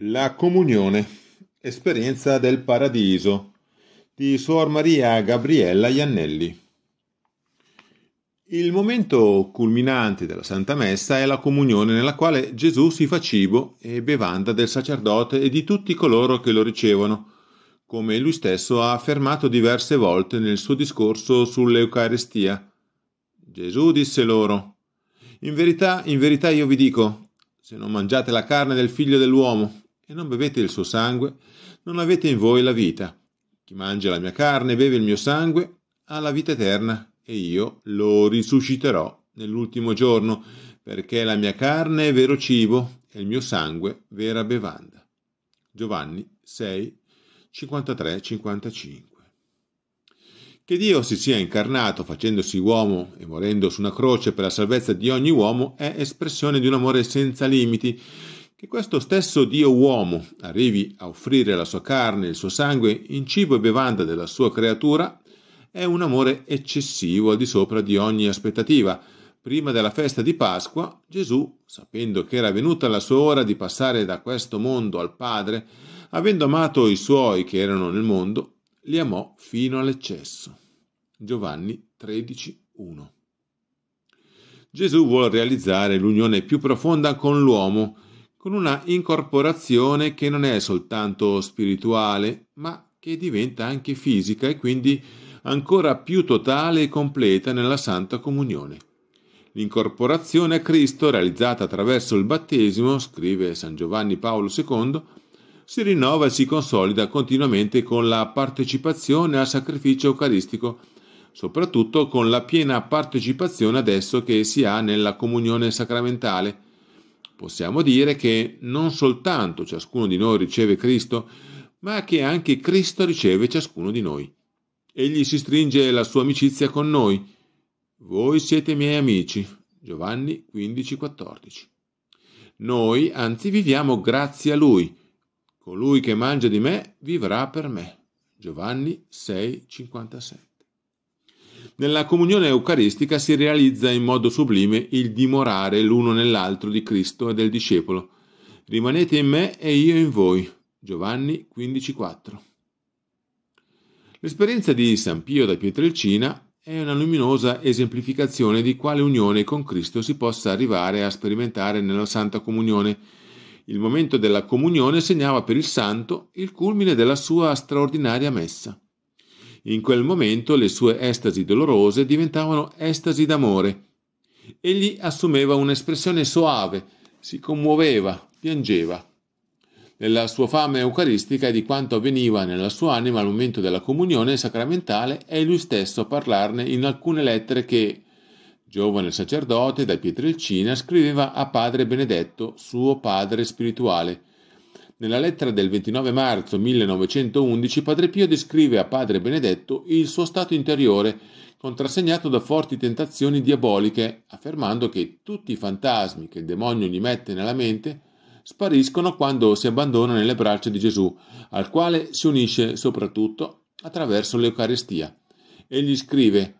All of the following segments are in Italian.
La comunione, esperienza del paradiso di Suor Maria Gabriella Iannelli. Il momento culminante della Santa Messa è la comunione nella quale Gesù si fa cibo e bevanda del sacerdote e di tutti coloro che lo ricevono, come lui stesso ha affermato diverse volte nel suo discorso sull'Eucaristia. Gesù disse loro, in verità, in verità io vi dico, se non mangiate la carne del figlio dell'uomo e non bevete il suo sangue, non avete in voi la vita. Chi mangia la mia carne e beve il mio sangue ha la vita eterna, e io lo risusciterò nell'ultimo giorno, perché la mia carne è vero cibo e il mio sangue vera bevanda. Giovanni 6, 53-55. Che Dio si sia incarnato facendosi uomo e morendo su una croce per la salvezza di ogni uomo è espressione di un amore senza limiti che questo stesso Dio uomo arrivi a offrire la sua carne e il suo sangue in cibo e bevanda della sua creatura è un amore eccessivo al di sopra di ogni aspettativa. Prima della festa di Pasqua, Gesù, sapendo che era venuta la sua ora di passare da questo mondo al Padre, avendo amato i suoi che erano nel mondo, li amò fino all'eccesso. Giovanni 13:1. Gesù vuole realizzare l'unione più profonda con l'uomo, con una incorporazione che non è soltanto spirituale, ma che diventa anche fisica e quindi ancora più totale e completa nella Santa Comunione. L'incorporazione a Cristo, realizzata attraverso il battesimo, scrive San Giovanni Paolo II, si rinnova e si consolida continuamente con la partecipazione al sacrificio eucaristico, soprattutto con la piena partecipazione adesso che si ha nella comunione sacramentale, Possiamo dire che non soltanto ciascuno di noi riceve Cristo, ma che anche Cristo riceve ciascuno di noi. Egli si stringe la sua amicizia con noi. Voi siete miei amici. Giovanni 15:14. Noi anzi viviamo grazie a lui. Colui che mangia di me vivrà per me. Giovanni 6:56. Nella comunione eucaristica si realizza in modo sublime il dimorare l'uno nell'altro di Cristo e del discepolo. Rimanete in me e io in voi. Giovanni 15:4. L'esperienza di San Pio da Pietrelcina è una luminosa esemplificazione di quale unione con Cristo si possa arrivare a sperimentare nella Santa Comunione. Il momento della comunione segnava per il santo il culmine della sua straordinaria messa. In quel momento le sue estasi dolorose diventavano estasi d'amore. Egli assumeva un'espressione soave, si commuoveva, piangeva. Nella sua fama eucaristica e di quanto avveniva nella sua anima al momento della comunione sacramentale è lui stesso a parlarne in alcune lettere che, giovane sacerdote da Pietrelcina, scriveva a padre Benedetto, suo padre spirituale, nella lettera del 29 marzo 1911 Padre Pio descrive a Padre Benedetto il suo stato interiore, contrassegnato da forti tentazioni diaboliche, affermando che tutti i fantasmi che il demonio gli mette nella mente spariscono quando si abbandona nelle braccia di Gesù, al quale si unisce soprattutto attraverso l'Eucaristia. Egli scrive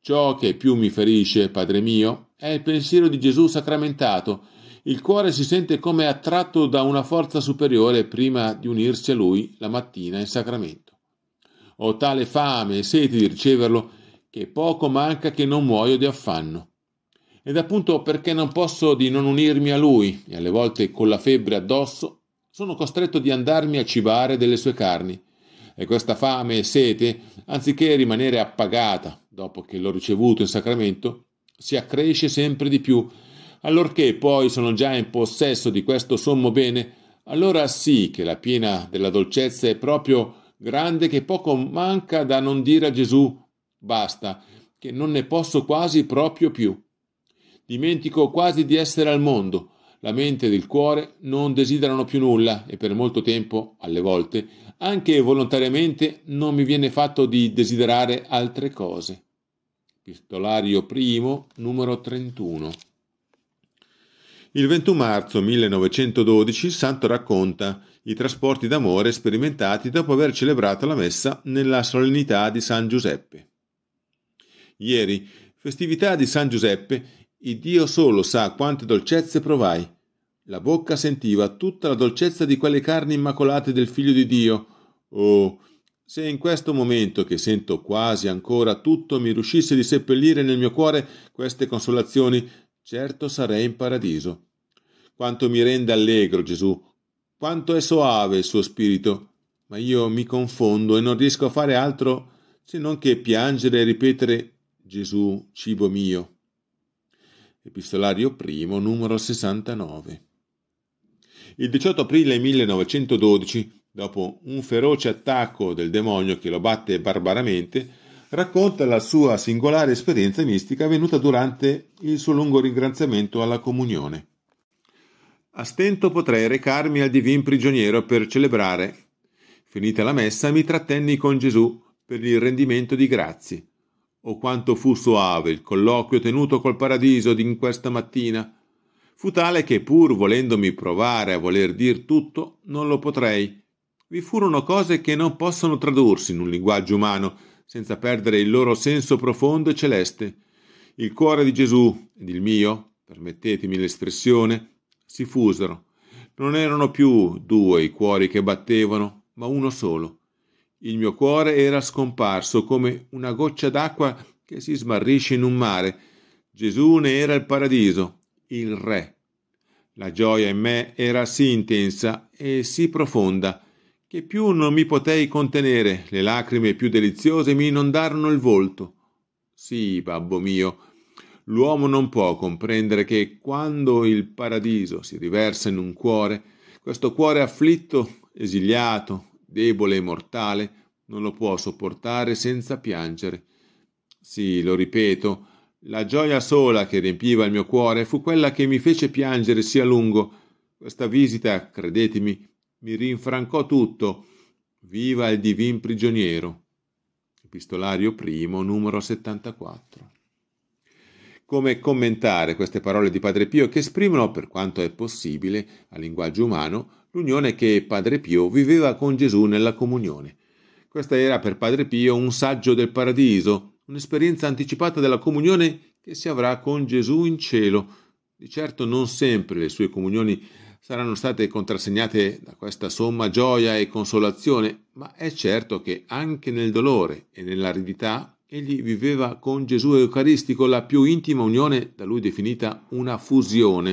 Ciò che più mi ferisce, Padre mio, è il pensiero di Gesù sacramentato, il cuore si sente come attratto da una forza superiore prima di unirsi a lui la mattina in sacramento. Ho tale fame e sete di riceverlo che poco manca che non muoio di affanno. Ed appunto perché non posso di non unirmi a lui, e alle volte con la febbre addosso, sono costretto di andarmi a cibare delle sue carni. E questa fame e sete, anziché rimanere appagata dopo che l'ho ricevuto in sacramento, si accresce sempre di più allorché poi sono già in possesso di questo sommo bene, allora sì che la piena della dolcezza è proprio grande che poco manca da non dire a Gesù basta, che non ne posso quasi proprio più. Dimentico quasi di essere al mondo, la mente ed il cuore non desiderano più nulla e per molto tempo, alle volte, anche volontariamente non mi viene fatto di desiderare altre cose. Epistolario primo, numero 31. Il 21 marzo 1912 il santo racconta i trasporti d'amore sperimentati dopo aver celebrato la messa nella solennità di San Giuseppe. Ieri, festività di San Giuseppe, il Dio solo sa quante dolcezze provai. La bocca sentiva tutta la dolcezza di quelle carni immacolate del Figlio di Dio. Oh, se in questo momento che sento quasi ancora tutto mi riuscisse di seppellire nel mio cuore queste consolazioni, certo sarei in paradiso. Quanto mi rende allegro Gesù, quanto è soave il suo spirito, ma io mi confondo e non riesco a fare altro se non che piangere e ripetere Gesù, cibo mio. Epistolario primo, numero 69. Il 18 aprile 1912, dopo un feroce attacco del demonio che lo batte barbaramente, racconta la sua singolare esperienza mistica avvenuta durante il suo lungo ringraziamento alla comunione. A stento potrei recarmi al divin prigioniero per celebrare. Finita la messa mi trattenni con Gesù per il rendimento di grazie. O quanto fu soave il colloquio tenuto col paradiso in questa mattina! Fu tale che pur volendomi provare a voler dir tutto, non lo potrei. Vi furono cose che non possono tradursi in un linguaggio umano, senza perdere il loro senso profondo e celeste. Il cuore di Gesù ed il mio, permettetemi l'espressione, si fusero. Non erano più due i cuori che battevano, ma uno solo. Il mio cuore era scomparso come una goccia d'acqua che si smarrisce in un mare. Gesù ne era il paradiso, il Re. La gioia in me era sì intensa e sì profonda che più non mi potei contenere, le lacrime più deliziose mi inondarono il volto. Sì, babbo mio, l'uomo non può comprendere che quando il paradiso si riversa in un cuore, questo cuore afflitto, esiliato, debole e mortale, non lo può sopportare senza piangere. Sì, lo ripeto, la gioia sola che riempiva il mio cuore fu quella che mi fece piangere sia a lungo. Questa visita, credetemi, mi rinfrancò tutto. Viva il divin prigioniero. Epistolario primo, numero 74. Come commentare queste parole di Padre Pio che esprimono, per quanto è possibile, a linguaggio umano, l'unione che Padre Pio viveva con Gesù nella comunione. Questa era per Padre Pio un saggio del paradiso, un'esperienza anticipata della comunione che si avrà con Gesù in cielo. Di certo non sempre le sue comunioni saranno state contrassegnate da questa somma gioia e consolazione, ma è certo che anche nel dolore e nell'aridità egli viveva con Gesù Eucaristico la più intima unione, da lui definita una fusione.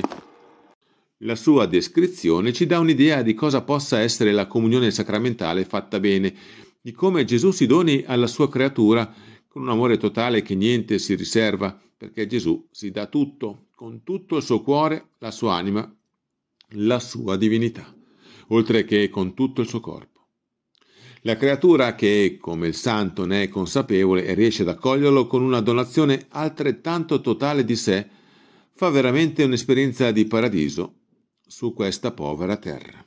La sua descrizione ci dà un'idea di cosa possa essere la comunione sacramentale fatta bene, di come Gesù si doni alla sua creatura con un amore totale che niente si riserva, perché Gesù si dà tutto, con tutto il suo cuore, la sua anima la sua divinità, oltre che con tutto il suo corpo. La creatura che, come il santo, ne è consapevole e riesce ad accoglierlo con una donazione altrettanto totale di sé, fa veramente un'esperienza di paradiso su questa povera terra.